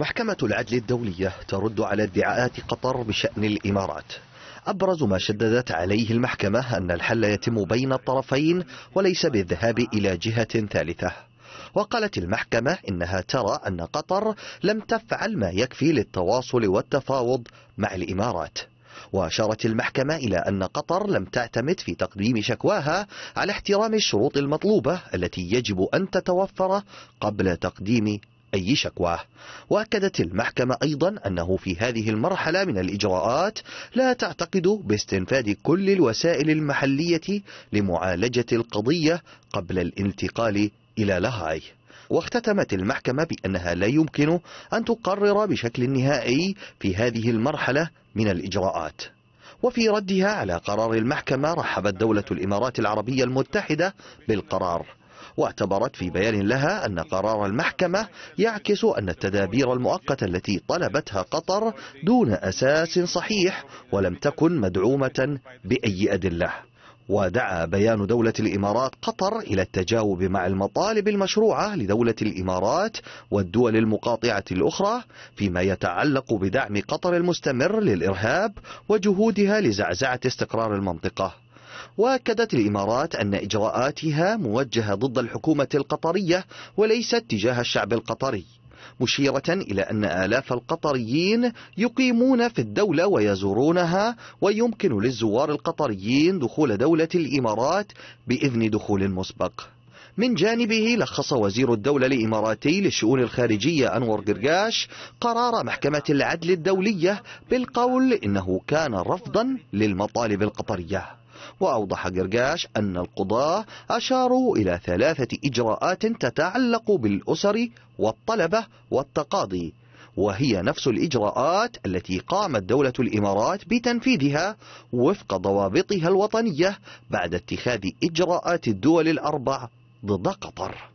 محكمة العدل الدولية ترد على ادعاءات قطر بشأن الإمارات أبرز ما شددت عليه المحكمة أن الحل يتم بين الطرفين وليس بالذهاب إلى جهة ثالثة وقالت المحكمة إنها ترى أن قطر لم تفعل ما يكفي للتواصل والتفاوض مع الإمارات وأشارت المحكمة إلى أن قطر لم تعتمد في تقديم شكواها على احترام الشروط المطلوبة التي يجب أن تتوفر قبل تقديم أي شكوى وأكدت المحكمة أيضا أنه في هذه المرحلة من الإجراءات لا تعتقد باستنفاد كل الوسائل المحلية لمعالجة القضية قبل الانتقال إلى لاهاي واختتمت المحكمة بأنها لا يمكن أن تقرر بشكل نهائي في هذه المرحلة من الإجراءات وفي ردها على قرار المحكمة رحبت دولة الإمارات العربية المتحدة بالقرار واعتبرت في بيان لها أن قرار المحكمة يعكس أن التدابير المؤقتة التي طلبتها قطر دون أساس صحيح ولم تكن مدعومة بأي أدلة ودعا بيان دولة الإمارات قطر إلى التجاوب مع المطالب المشروعة لدولة الإمارات والدول المقاطعة الأخرى فيما يتعلق بدعم قطر المستمر للإرهاب وجهودها لزعزعة استقرار المنطقة واكدت الإمارات أن إجراءاتها موجهة ضد الحكومة القطرية وليست تجاه الشعب القطري مشيرة إلى أن آلاف القطريين يقيمون في الدولة ويزورونها ويمكن للزوار القطريين دخول دولة الإمارات بإذن دخول مسبق من جانبه لخص وزير الدولة الإماراتي للشؤون الخارجية أنور قرقاش قرار محكمة العدل الدولية بالقول إنه كان رفضا للمطالب القطرية وأوضح جرجاش أن القضاة أشاروا إلى ثلاثة إجراءات تتعلق بالأسر والطلبة والتقاضي وهي نفس الإجراءات التي قامت دولة الإمارات بتنفيذها وفق ضوابطها الوطنية بعد اتخاذ إجراءات الدول الأربع ضد قطر